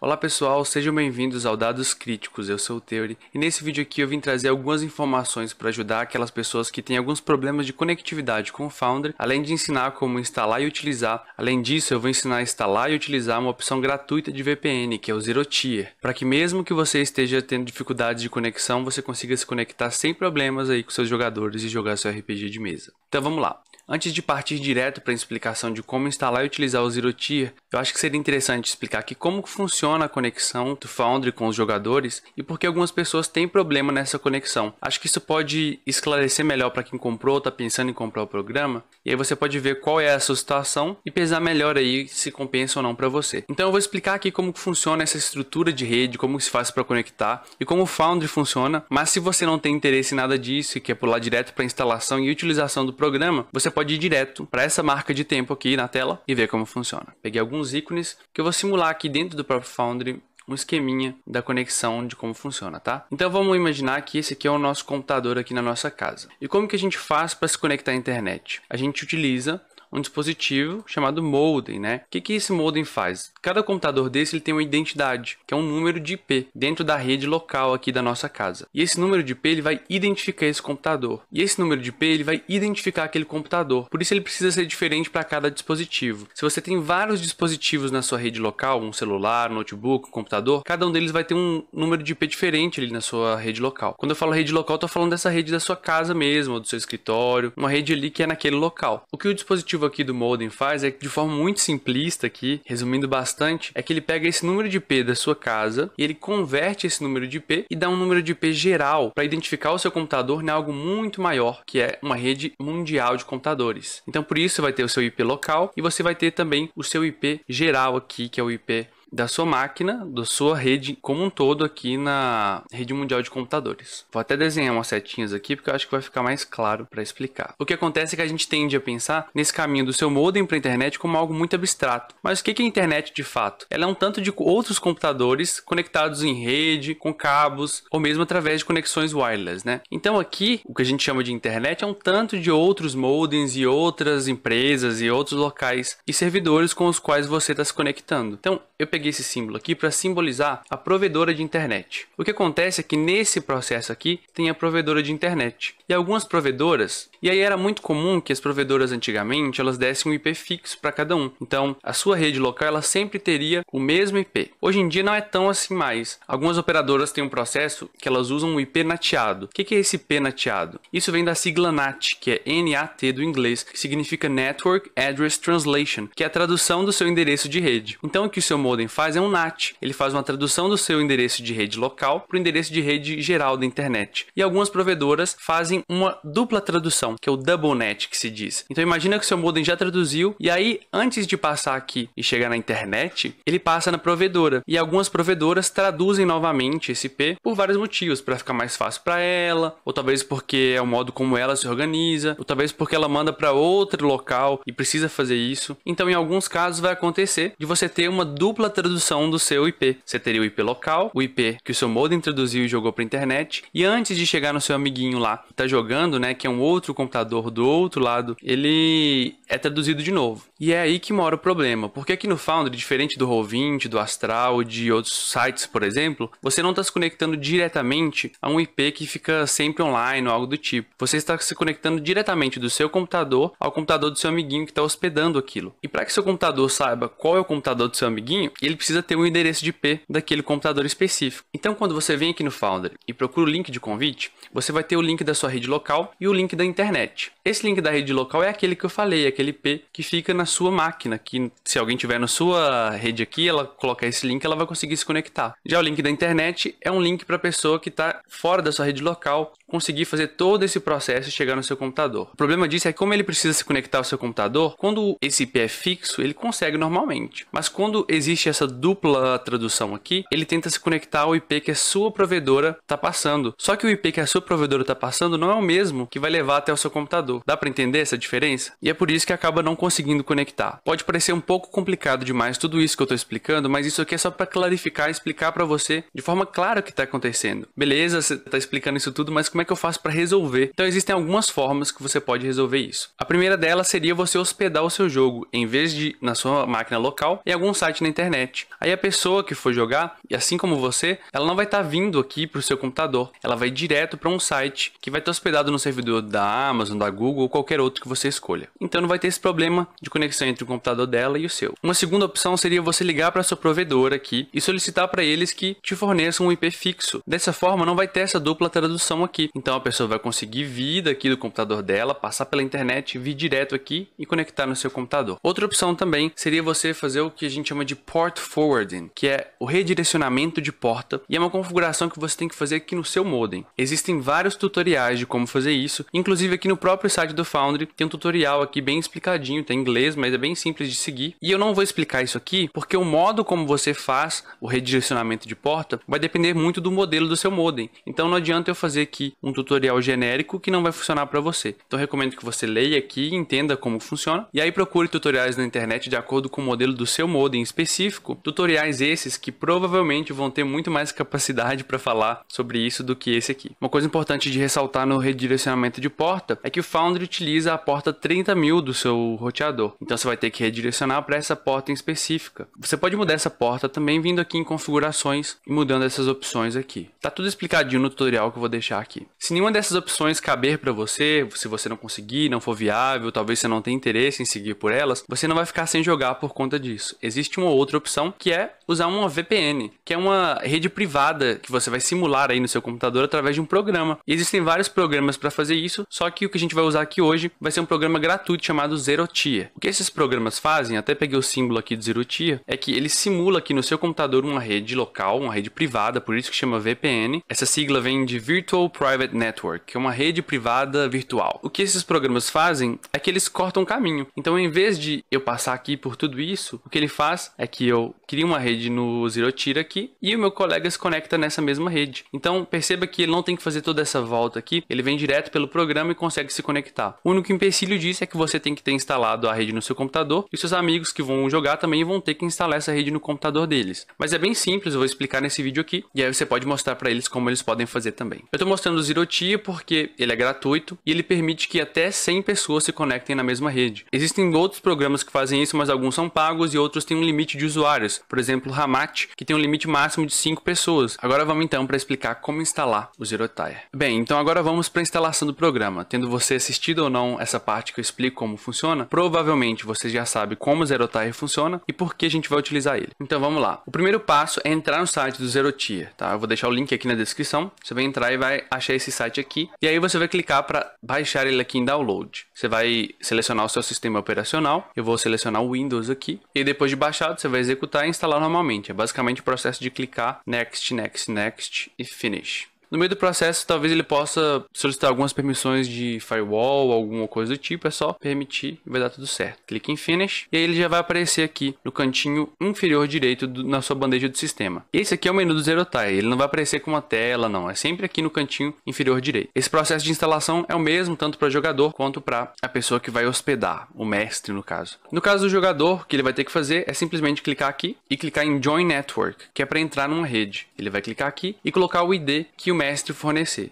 Olá pessoal, sejam bem-vindos ao Dados Críticos, eu sou o Theory e nesse vídeo aqui eu vim trazer algumas informações para ajudar aquelas pessoas que têm alguns problemas de conectividade com o Foundry, além de ensinar como instalar e utilizar. Além disso, eu vou ensinar a instalar e utilizar uma opção gratuita de VPN, que é o Zerotier, para que mesmo que você esteja tendo dificuldades de conexão, você consiga se conectar sem problemas aí com seus jogadores e jogar seu RPG de mesa. Então vamos lá. Antes de partir direto para a explicação de como instalar e utilizar o Zerotier, eu acho que seria interessante explicar aqui como funciona funciona a conexão do Foundry com os jogadores e por que algumas pessoas têm problema nessa conexão. Acho que isso pode esclarecer melhor para quem comprou ou está pensando em comprar o programa. E aí você pode ver qual é a sua situação e pesar melhor aí se compensa ou não para você. Então eu vou explicar aqui como funciona essa estrutura de rede, como se faz para conectar e como o Foundry funciona. Mas se você não tem interesse em nada disso e quer pular direto para a instalação e utilização do programa, você pode ir direto para essa marca de tempo aqui na tela e ver como funciona. Peguei alguns ícones que eu vou simular aqui dentro do próprio Foundry um esqueminha da conexão de como funciona, tá? Então vamos imaginar que esse aqui é o nosso computador aqui na nossa casa. E como que a gente faz para se conectar à internet? A gente utiliza um dispositivo chamado modem, né? O que, que esse modem faz? Cada computador desse ele tem uma identidade, que é um número de IP dentro da rede local aqui da nossa casa. E esse número de IP ele vai identificar esse computador. E esse número de IP ele vai identificar aquele computador. Por isso ele precisa ser diferente para cada dispositivo. Se você tem vários dispositivos na sua rede local, um celular, um notebook, um computador, cada um deles vai ter um número de IP diferente ali na sua rede local. Quando eu falo rede local, eu tô falando dessa rede da sua casa mesmo, ou do seu escritório, uma rede ali que é naquele local. O que o dispositivo objetivo aqui do Molden faz é que, de forma muito simplista aqui, resumindo bastante, é que ele pega esse número de IP da sua casa e ele converte esse número de IP e dá um número de IP geral para identificar o seu computador em algo muito maior, que é uma rede mundial de computadores. Então, por isso, você vai ter o seu IP local e você vai ter também o seu IP geral aqui, que é o IP da sua máquina, da sua rede como um todo aqui na rede mundial de computadores. Vou até desenhar umas setinhas aqui porque eu acho que vai ficar mais claro para explicar. O que acontece é que a gente tende a pensar nesse caminho do seu modem para a internet como algo muito abstrato. Mas o que é a internet de fato? Ela é um tanto de outros computadores conectados em rede, com cabos ou mesmo através de conexões wireless, né? Então aqui, o que a gente chama de internet é um tanto de outros modems e outras empresas e outros locais e servidores com os quais você está se conectando. Então, eu peguei esse símbolo aqui para simbolizar a provedora de internet. O que acontece é que nesse processo aqui tem a provedora de internet e algumas provedoras, e aí era muito comum que as provedoras antigamente elas dessem um IP fixo para cada um. Então, a sua rede local ela sempre teria o mesmo IP. Hoje em dia não é tão assim mais. Algumas operadoras têm um processo que elas usam um IP nateado. O que é esse IP nateado? Isso vem da sigla NAT, que é N-A-T do inglês, que significa Network Address Translation, que é a tradução do seu endereço de rede. Então, o que o seu modem faz é um NAT. Ele faz uma tradução do seu endereço de rede local para o endereço de rede geral da internet. E algumas provedoras fazem uma dupla tradução, que é o double NAT, que se diz. Então imagina que o seu modem já traduziu e aí antes de passar aqui e chegar na internet, ele passa na provedora. E algumas provedoras traduzem novamente esse P por vários motivos, para ficar mais fácil para ela, ou talvez porque é o modo como ela se organiza, ou talvez porque ela manda para outro local e precisa fazer isso. Então em alguns casos vai acontecer de você ter uma dupla tradução do seu IP. Você teria o IP local, o IP que o seu modem traduziu e jogou para internet, e antes de chegar no seu amiguinho lá, que tá jogando, né, que é um outro computador do outro lado, ele é traduzido de novo. E é aí que mora o problema, porque aqui no Foundry, diferente do Roll20, do Astral, de outros sites, por exemplo, você não está se conectando diretamente a um IP que fica sempre online ou algo do tipo. Você está se conectando diretamente do seu computador ao computador do seu amiguinho que está hospedando aquilo. E para que seu computador saiba qual é o computador do seu amiguinho, ele precisa ter o um endereço de IP daquele computador específico. Então, quando você vem aqui no Foundry e procura o link de convite, você vai ter o link da sua rede local e o link da internet. Esse link da rede local é aquele que eu falei, aquele IP que fica na sua máquina, que se alguém tiver na sua rede aqui, ela colocar esse link, ela vai conseguir se conectar. Já o link da internet é um link para a pessoa que está fora da sua rede local conseguir fazer todo esse processo e chegar no seu computador. O problema disso é que como ele precisa se conectar ao seu computador, quando esse IP é fixo, ele consegue normalmente. Mas quando existe essa dupla tradução aqui, ele tenta se conectar ao IP que a sua provedora está passando. Só que o IP que a sua provedora está passando não é o mesmo que vai levar até o seu computador. Dá para entender essa diferença? E é por isso que acaba não conseguindo conectar. Pode parecer um pouco complicado demais tudo isso que eu estou explicando, mas isso aqui é só para clarificar e explicar para você de forma clara o que está acontecendo. Beleza, você está explicando isso tudo, mas como como é que eu faço para resolver? Então existem algumas formas que você pode resolver isso. A primeira delas seria você hospedar o seu jogo, em vez de na sua máquina local, em algum site na internet. Aí a pessoa que for jogar, e assim como você, ela não vai estar tá vindo aqui para o seu computador, ela vai direto para um site que vai estar tá hospedado no servidor da Amazon, da Google ou qualquer outro que você escolha. Então não vai ter esse problema de conexão entre o computador dela e o seu. Uma segunda opção seria você ligar para sua provedora aqui e solicitar para eles que te forneçam um IP fixo. Dessa forma não vai ter essa dupla tradução aqui. Então a pessoa vai conseguir vir daqui do computador dela, passar pela internet, vir direto aqui e conectar no seu computador. Outra opção também seria você fazer o que a gente chama de port forwarding, que é o redirecionamento de porta e é uma configuração que você tem que fazer aqui no seu modem. Existem vários tutoriais de como fazer isso, inclusive aqui no próprio site do Foundry tem um tutorial aqui bem explicadinho, tem inglês, mas é bem simples de seguir. E eu não vou explicar isso aqui porque o modo como você faz o redirecionamento de porta vai depender muito do modelo do seu modem. Então não adianta eu fazer aqui um tutorial genérico que não vai funcionar para você. Então recomendo que você leia aqui, entenda como funciona e aí procure tutoriais na internet de acordo com o modelo do seu modem específico. Tutoriais esses que provavelmente vão ter muito mais capacidade para falar sobre isso do que esse aqui. Uma coisa importante de ressaltar no redirecionamento de porta é que o Foundry utiliza a porta 30 mil do seu roteador. Então você vai ter que redirecionar para essa porta em específica. Você pode mudar essa porta também vindo aqui em configurações e mudando essas opções aqui. Tá tudo explicadinho no tutorial que eu vou deixar aqui. Se nenhuma dessas opções caber para você, se você não conseguir, não for viável, talvez você não tenha interesse em seguir por elas, você não vai ficar sem jogar por conta disso. Existe uma outra opção que é usar uma VPN, que é uma rede privada que você vai simular aí no seu computador através de um programa. E existem vários programas para fazer isso, só que o que a gente vai usar aqui hoje vai ser um programa gratuito chamado Zerotia. O que esses programas fazem, até peguei o símbolo aqui do Zerotia, é que ele simula aqui no seu computador uma rede local, uma rede privada, por isso que chama VPN. Essa sigla vem de Virtual Private Private Network, que é uma rede privada virtual. O que esses programas fazem é que eles cortam caminho. Então, em vez de eu passar aqui por tudo isso, o que ele faz é que eu crio uma rede no ZeroTier aqui e o meu colega se conecta nessa mesma rede. Então, perceba que ele não tem que fazer toda essa volta aqui, ele vem direto pelo programa e consegue se conectar. O único empecilho disso é que você tem que ter instalado a rede no seu computador e seus amigos que vão jogar também vão ter que instalar essa rede no computador deles. Mas é bem simples, eu vou explicar nesse vídeo aqui e aí você pode mostrar para eles como eles podem fazer também. Eu estou mostrando pelo Ziroti porque ele é gratuito e ele permite que até 100 pessoas se conectem na mesma rede. Existem outros programas que fazem isso, mas alguns são pagos e outros têm um limite de usuários. Por exemplo, o Hamat, que tem um limite máximo de 5 pessoas. Agora vamos então para explicar como instalar o Zerotire. Bem, então agora vamos para a instalação do programa. Tendo você assistido ou não essa parte que eu explico como funciona, provavelmente você já sabe como o Zerotire funciona e por que a gente vai utilizar ele. Então vamos lá. O primeiro passo é entrar no site do Zerotier, tá? Eu vou deixar o link aqui na descrição. Você vai entrar e vai achar baixei esse site aqui. E aí você vai clicar para baixar ele aqui em download. Você vai selecionar o seu sistema operacional. Eu vou selecionar o Windows aqui. E depois de baixado, você vai executar e instalar normalmente. É basicamente o processo de clicar next, next, next e finish. No meio do processo, talvez ele possa solicitar algumas permissões de firewall, alguma coisa do tipo. É só permitir e vai dar tudo certo. Clique em Finish e aí ele já vai aparecer aqui no cantinho inferior direito do, na sua bandeja do sistema. Esse aqui é o menu do Zerotai. Ele não vai aparecer com uma tela, não. É sempre aqui no cantinho inferior direito. Esse processo de instalação é o mesmo tanto para o jogador quanto para a pessoa que vai hospedar, o mestre no caso. No caso do jogador, o que ele vai ter que fazer é simplesmente clicar aqui e clicar em Join Network, que é para entrar numa rede. Ele vai clicar aqui e colocar o ID que o mestre fornecer.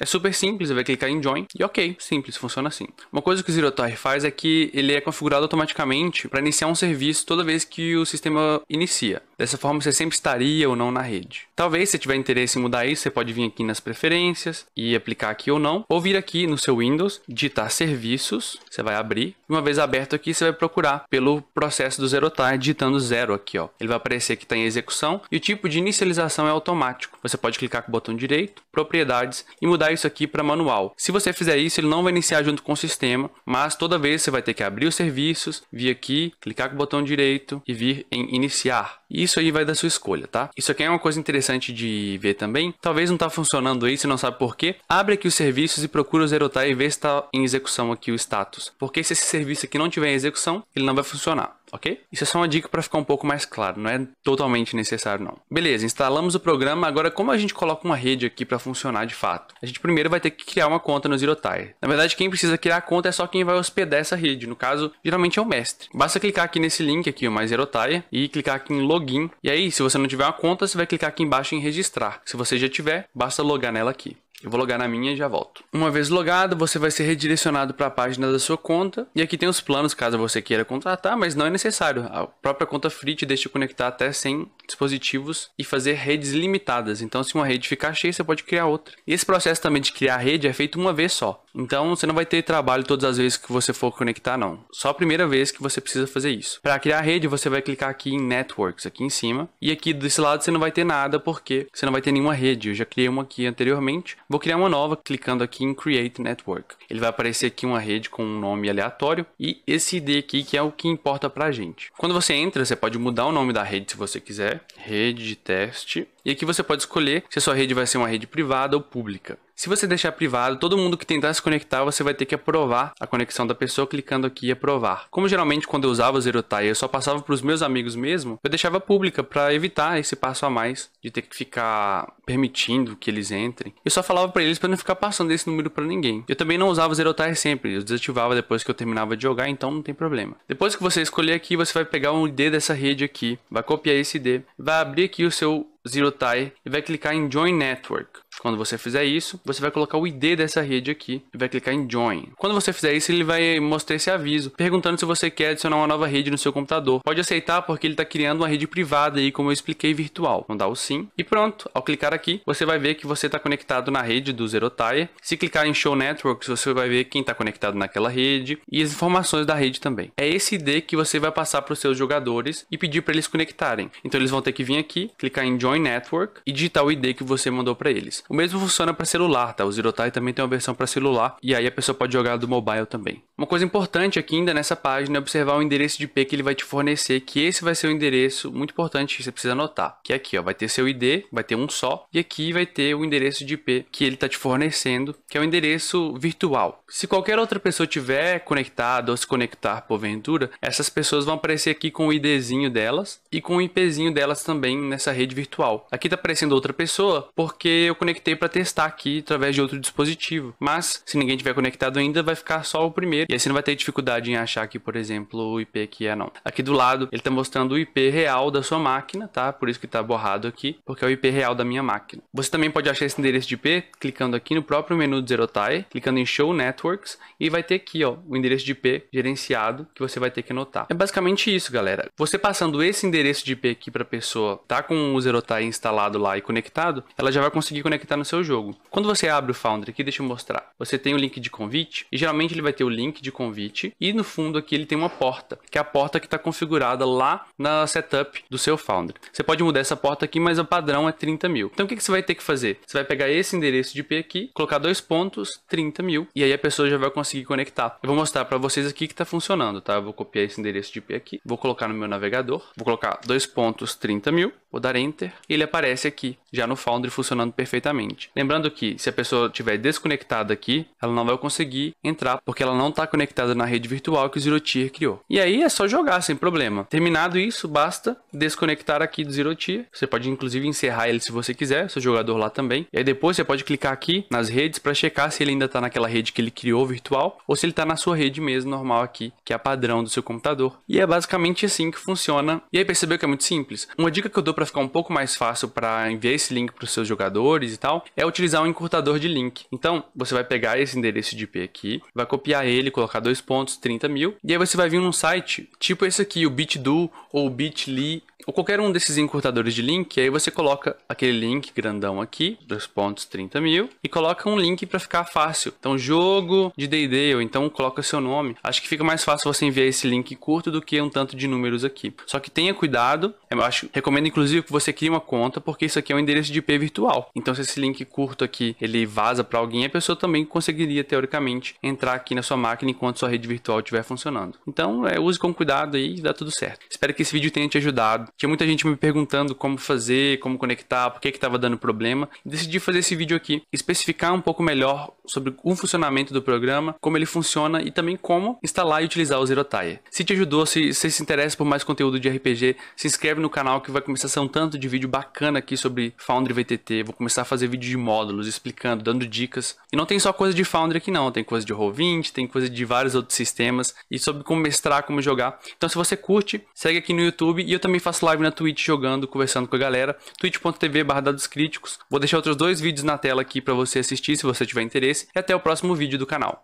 É super simples, você vai clicar em Join e ok, simples, funciona assim. Uma coisa que o ZeroTorre faz é que ele é configurado automaticamente para iniciar um serviço toda vez que o sistema inicia. Dessa forma, você sempre estaria ou não na rede. Talvez, se tiver interesse em mudar isso, você pode vir aqui nas preferências e aplicar aqui ou não, ou vir aqui no seu Windows, digitar serviços, você vai abrir. Uma vez aberto aqui, você vai procurar pelo processo do time, digitando zero aqui, ó. Ele vai aparecer que está em execução e o tipo de inicialização é automático. Você pode clicar com o botão direito, propriedades e mudar isso aqui para manual. Se você fizer isso, ele não vai iniciar junto com o sistema, mas toda vez você vai ter que abrir os serviços, vir aqui, clicar com o botão direito e vir em iniciar isso aí vai da sua escolha, tá? Isso aqui é uma coisa interessante de ver também. Talvez não tá funcionando aí, se não sabe por quê. Abre aqui os serviços e procura o Zerotar e vê se está em execução aqui o status. Porque se esse serviço aqui não tiver em execução, ele não vai funcionar ok? Isso é só uma dica para ficar um pouco mais claro, não é totalmente necessário não. Beleza, instalamos o programa, agora como a gente coloca uma rede aqui para funcionar de fato? A gente primeiro vai ter que criar uma conta no Zerotie. Na verdade, quem precisa criar a conta é só quem vai hospedar essa rede, no caso, geralmente é o mestre. Basta clicar aqui nesse link aqui, o mais Zerotie, e clicar aqui em login. E aí, se você não tiver uma conta, você vai clicar aqui embaixo em registrar. Se você já tiver, basta logar nela aqui. Eu vou logar na minha e já volto. Uma vez logado, você vai ser redirecionado para a página da sua conta. E aqui tem os planos caso você queira contratar, mas não é necessário. A própria conta Free te deixa conectar até 100 dispositivos e fazer redes limitadas. Então, se uma rede ficar cheia, você pode criar outra. E esse processo também de criar rede é feito uma vez só. Então, você não vai ter trabalho todas as vezes que você for conectar, não. Só a primeira vez que você precisa fazer isso. Para criar rede, você vai clicar aqui em Networks, aqui em cima. E aqui desse lado você não vai ter nada, porque você não vai ter nenhuma rede. Eu já criei uma aqui anteriormente Vou criar uma nova clicando aqui em Create Network. Ele vai aparecer aqui uma rede com um nome aleatório e esse ID aqui que é o que importa para a gente. Quando você entra, você pode mudar o nome da rede se você quiser, rede de teste. E aqui você pode escolher se a sua rede vai ser uma rede privada ou pública. Se você deixar privado, todo mundo que tentar se conectar, você vai ter que aprovar a conexão da pessoa clicando aqui em aprovar. Como geralmente quando eu usava o Tie eu só passava para os meus amigos mesmo, eu deixava pública para evitar esse passo a mais de ter que ficar permitindo que eles entrem. Eu só falava para eles para não ficar passando esse número para ninguém. Eu também não usava o Tie sempre, eu desativava depois que eu terminava de jogar, então não tem problema. Depois que você escolher aqui, você vai pegar um ID dessa rede aqui, vai copiar esse ID, vai abrir aqui o seu Tie e vai clicar em Join Network. Quando você fizer isso, você vai colocar o ID dessa rede aqui e vai clicar em Join. Quando você fizer isso, ele vai mostrar esse aviso, perguntando se você quer adicionar uma nova rede no seu computador. Pode aceitar porque ele está criando uma rede privada aí, como eu expliquei, virtual. Vamos dar o sim. E pronto, ao clicar aqui, você vai ver que você está conectado na rede do Zerotie. Se clicar em Show Networks, você vai ver quem está conectado naquela rede e as informações da rede também. É esse ID que você vai passar para os seus jogadores e pedir para eles conectarem. Então eles vão ter que vir aqui, clicar em Join Network e digitar o ID que você mandou para eles. O mesmo funciona para celular, tá? O Zirotai também tem uma versão para celular e aí a pessoa pode jogar do mobile também. Uma coisa importante aqui ainda nessa página é observar o endereço de IP que ele vai te fornecer, que esse vai ser o endereço muito importante que você precisa anotar, que é aqui, ó, vai ter seu ID, vai ter um só e aqui vai ter o endereço de IP que ele está te fornecendo, que é o endereço virtual. Se qualquer outra pessoa tiver conectado ou se conectar porventura, essas pessoas vão aparecer aqui com o IDzinho delas e com o IPzinho delas também nessa rede virtual. Aqui está aparecendo outra pessoa porque eu conectei conectei para testar aqui através de outro dispositivo. Mas se ninguém tiver conectado ainda, vai ficar só o primeiro. E aí você não vai ter dificuldade em achar aqui, por exemplo, o IP que é não. Aqui do lado, ele está mostrando o IP real da sua máquina, tá? Por isso que está borrado aqui, porque é o IP real da minha máquina. Você também pode achar esse endereço de IP clicando aqui no próprio menu do Zerotie, clicando em Show Networks e vai ter aqui, ó, o endereço de IP gerenciado que você vai ter que anotar. É basicamente isso, galera. Você passando esse endereço de IP aqui para pessoa, tá com o Zerotie instalado lá e conectado, ela já vai conseguir conectar Tá no seu jogo. Quando você abre o Foundry aqui, deixa eu mostrar, você tem o link de convite e geralmente ele vai ter o link de convite e no fundo aqui ele tem uma porta, que é a porta que está configurada lá na setup do seu Foundry. Você pode mudar essa porta aqui, mas o padrão é 30 mil. Então o que, que você vai ter que fazer? Você vai pegar esse endereço de IP aqui, colocar dois pontos, 30 mil e aí a pessoa já vai conseguir conectar. Eu vou mostrar para vocês aqui que está funcionando, tá? Eu vou copiar esse endereço de IP aqui, vou colocar no meu navegador, vou colocar dois pontos, 30 mil, vou dar Enter e ele aparece aqui, já no Foundry funcionando perfeitamente Lembrando que se a pessoa estiver desconectada aqui, ela não vai conseguir entrar porque ela não está conectada na rede virtual que o Zerotier criou. E aí é só jogar sem problema. Terminado isso, basta desconectar aqui do Zerotier. Você pode inclusive encerrar ele se você quiser, seu jogador lá também. E aí depois você pode clicar aqui nas redes para checar se ele ainda está naquela rede que ele criou virtual ou se ele está na sua rede mesmo normal aqui, que é a padrão do seu computador. E é basicamente assim que funciona. E aí percebeu que é muito simples. Uma dica que eu dou para ficar um pouco mais fácil para enviar esse link para os seus jogadores e tal, é utilizar um encurtador de link. Então, você vai pegar esse endereço de IP aqui, vai copiar ele, colocar dois pontos, 30 mil, e aí você vai vir num site tipo esse aqui, o Bitdo ou o Bitly ou qualquer um desses encurtadores de link, aí você coloca aquele link grandão aqui, dois pontos, 30 mil, e coloca um link para ficar fácil. Então, jogo de D&D, ou então coloca seu nome. Acho que fica mais fácil você enviar esse link curto do que um tanto de números aqui. Só que tenha cuidado, eu acho, recomendo inclusive que você crie uma conta, porque isso aqui é um endereço de IP virtual. Então, se esse link curto aqui ele vaza para alguém, a pessoa também conseguiria, teoricamente, entrar aqui na sua máquina enquanto sua rede virtual estiver funcionando. Então, é, use com cuidado aí e dá tudo certo. Espero que esse vídeo tenha te ajudado. Tinha muita gente me perguntando como fazer, como conectar, por que estava dando problema. Decidi fazer esse vídeo aqui, especificar um pouco melhor sobre o funcionamento do programa, como ele funciona e também como instalar e utilizar o Zerotie. Se te ajudou, se você se interessa por mais conteúdo de RPG, se inscreve no canal que vai começar a ser um tanto de vídeo bacana aqui sobre Foundry VTT. Vou começar a fazer fazer vídeo de módulos, explicando, dando dicas. E não tem só coisa de Foundry aqui não, tem coisa de Roll20, tem coisa de vários outros sistemas e sobre como mestrar, como jogar. Então se você curte, segue aqui no YouTube e eu também faço live na Twitch jogando, conversando com a galera, twitch.tv dados críticos. Vou deixar outros dois vídeos na tela aqui para você assistir se você tiver interesse e até o próximo vídeo do canal.